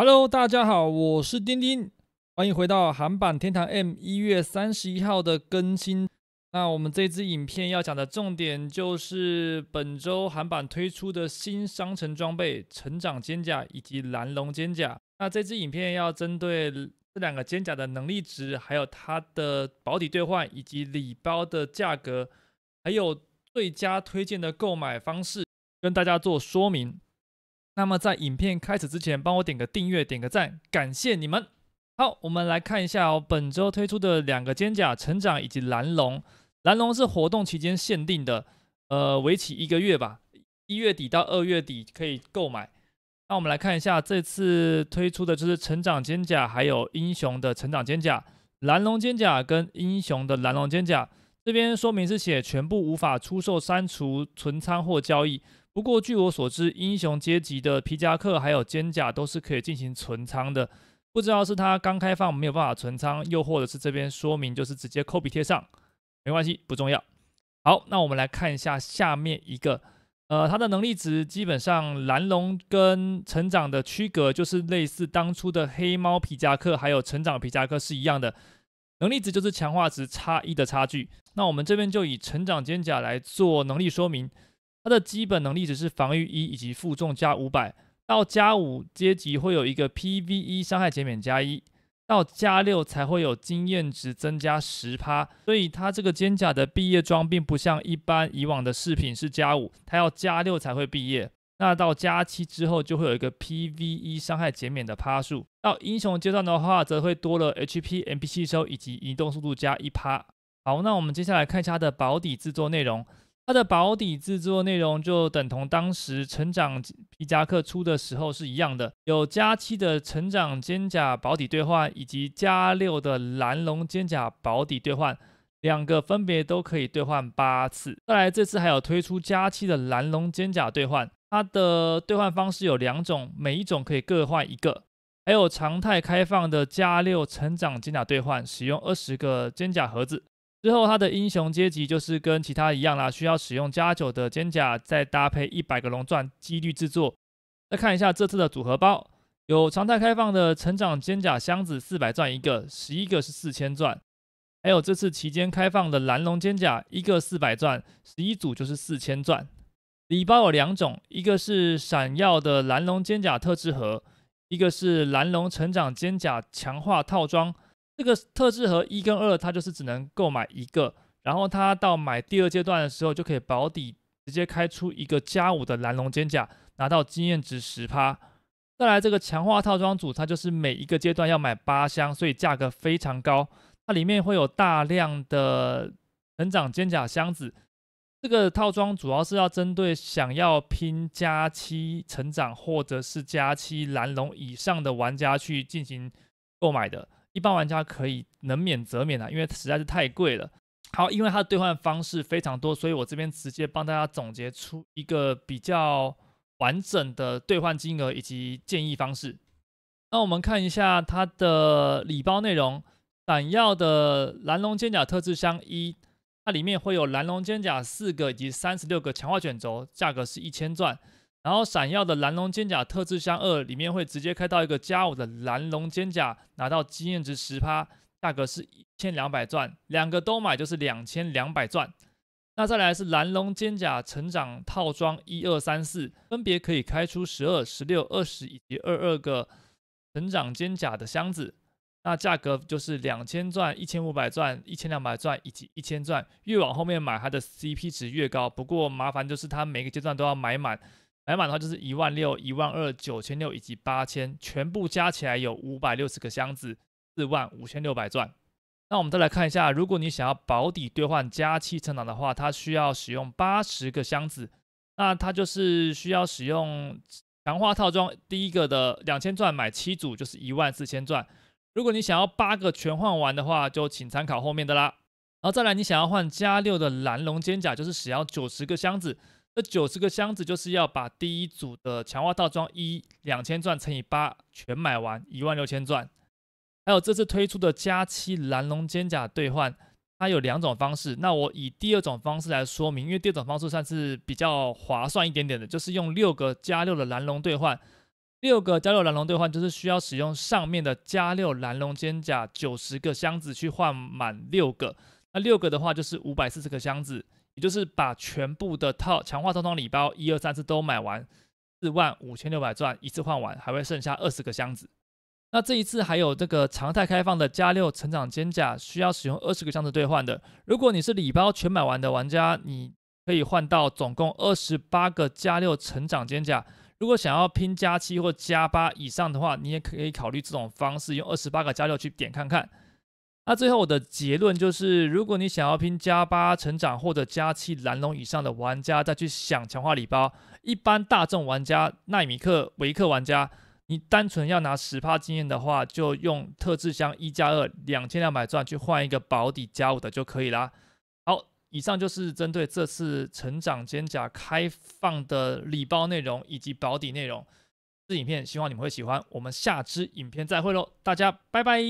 Hello，大家好，我是丁丁，欢迎回到韩版天堂 M 一月三十一号的更新。那我们这支影片要讲的重点就是本周韩版推出的新商城装备成长肩甲以及蓝龙肩甲。那这支影片要针对这两个肩甲的能力值，还有它的保底兑换以及礼包的价格，还有最佳推荐的购买方式，跟大家做说明。那么在影片开始之前，帮我点个订阅，点个赞，感谢你们。好，我们来看一下哦，本周推出的两个肩甲成长以及蓝龙。蓝龙是活动期间限定的，呃，为期一个月吧，一月底到二月底可以购买。那我们来看一下这次推出的就是成长肩甲，还有英雄的成长肩甲、蓝龙肩甲跟英雄的蓝龙肩甲。这边说明是写全部无法出售、删除、存仓或交易。不过据我所知，英雄阶级的皮夹克还有肩甲都是可以进行存仓的，不知道是它刚开放没有办法存仓，又或者是这边说明就是直接抠笔贴上，没关系，不重要。好，那我们来看一下下面一个，呃，它的能力值基本上蓝龙跟成长的区隔就是类似当初的黑猫皮夹克还有成长皮夹克是一样的，能力值就是强化值差一的差距。那我们这边就以成长肩甲来做能力说明。它的基本能力只是防御一以及负重加五百，到加五阶级会有一个 PVE 伤害减免加一，到加六才会有经验值增加十趴。所以它这个肩甲的毕业装并不像一般以往的饰品是加五，它要加六才会毕业。那到加七之后就会有一个 PVE 伤害减免的趴数。到英雄阶段的话，则会多了 HP MP 吸收以及移动速度加一趴。好，那我们接下来看一下它的保底制作内容。它的保底制作内容就等同当时成长皮夹克出的时候是一样的，有加七的成长肩甲保底兑换，以及加六的蓝龙肩甲保底兑换，两个分别都可以兑换八次。再来这次还有推出加七的蓝龙肩甲兑换，它的兑换方式有两种，每一种可以各换一个。还有常态开放的加六成长肩甲兑换，使用二十个肩甲盒子。最后，它的英雄阶级就是跟其他一样啦，需要使用加九的肩甲，再搭配一百个龙钻几率制作。再看一下这次的组合包，有常态开放的成长肩甲箱子四百钻一个，十一个是四千钻；还有这次期间开放的蓝龙肩甲一个四百钻，十一组就是四千钻。礼包有两种，一个是闪耀的蓝龙肩甲特制盒，一个是蓝龙成长肩甲强化套装。这个特质盒一跟二，它就是只能购买一个，然后它到买第二阶段的时候，就可以保底直接开出一个加五的蓝龙肩甲，拿到经验值十趴。再来这个强化套装组，它就是每一个阶段要买八箱，所以价格非常高。它里面会有大量的成长肩甲箱子。这个套装主要是要针对想要拼加七成长或者是加七蓝龙以上的玩家去进行购买的。一般玩家可以能免则免啊，因为实在是太贵了。好，因为它的兑换方式非常多，所以我这边直接帮大家总结出一个比较完整的兑换金额以及建议方式。那我们看一下它的礼包内容：闪耀的蓝龙肩甲特质箱一，它里面会有蓝龙肩甲四个以及三十六个强化卷轴，价格是一千钻。然后闪耀的蓝龙肩甲特制箱二里面会直接开到一个加五的蓝龙肩甲，拿到经验值十趴，价格是一千两百钻，两个都买就是两千两百钻。那再来是蓝龙肩甲成长套装一二三四，分别可以开出十二、十六、二十以及二二个成长肩甲的箱子，那价格就是两千钻、一千五百钻、一千两百钻以及一千钻，越往后面买它的 CP 值越高。不过麻烦就是它每个阶段都要买满。买满的话就是一万六、一万二、九千六以及八千，全部加起来有五百六十个箱子，四万五千六百钻。那我们再来看一下，如果你想要保底兑换加七成长的话，它需要使用八十个箱子，那它就是需要使用强化套装第一个的两千钻买七组，就是一万四千钻。如果你想要八个全换完的话，就请参考后面的啦。然后再来，你想要换加六的蓝龙肩甲，就是需要九十个箱子。这九十个箱子就是要把第一组的强化套装一两千转乘以八全买完一万六千转，还有这次推出的加七蓝龙肩甲兑换，它有两种方式，那我以第二种方式来说明，因为第二种方式算是比较划算一点点的，就是用六个加六的蓝龙兑换，六个加六蓝龙兑换就是需要使用上面的加六蓝龙肩甲九十个箱子去换满六个，那六个的话就是五百四十个箱子。也就是把全部的套强化套装礼包一二三次都买完，四万五千六百钻一次换完，还会剩下二十个箱子。那这一次还有这个常态开放的加六成长肩甲需要使用二十个箱子兑换的。如果你是礼包全买完的玩家，你可以换到总共二十八个加六成长肩甲。如果想要拼加七或加八以上的话，你也可以考虑这种方式，用二十八个加六去点看看。那最后我的结论就是，如果你想要拼加八成长或者加七蓝龙以上的玩家再去想强化礼包，一般大众玩家、奈米克、维克玩家，你单纯要拿十趴经验的话，就用特制箱一加二两千两百钻去换一个保底加五的就可以啦。好，以上就是针对这次成长肩甲开放的礼包内容以及保底内容。这影片希望你们会喜欢，我们下支影片再会喽，大家拜拜。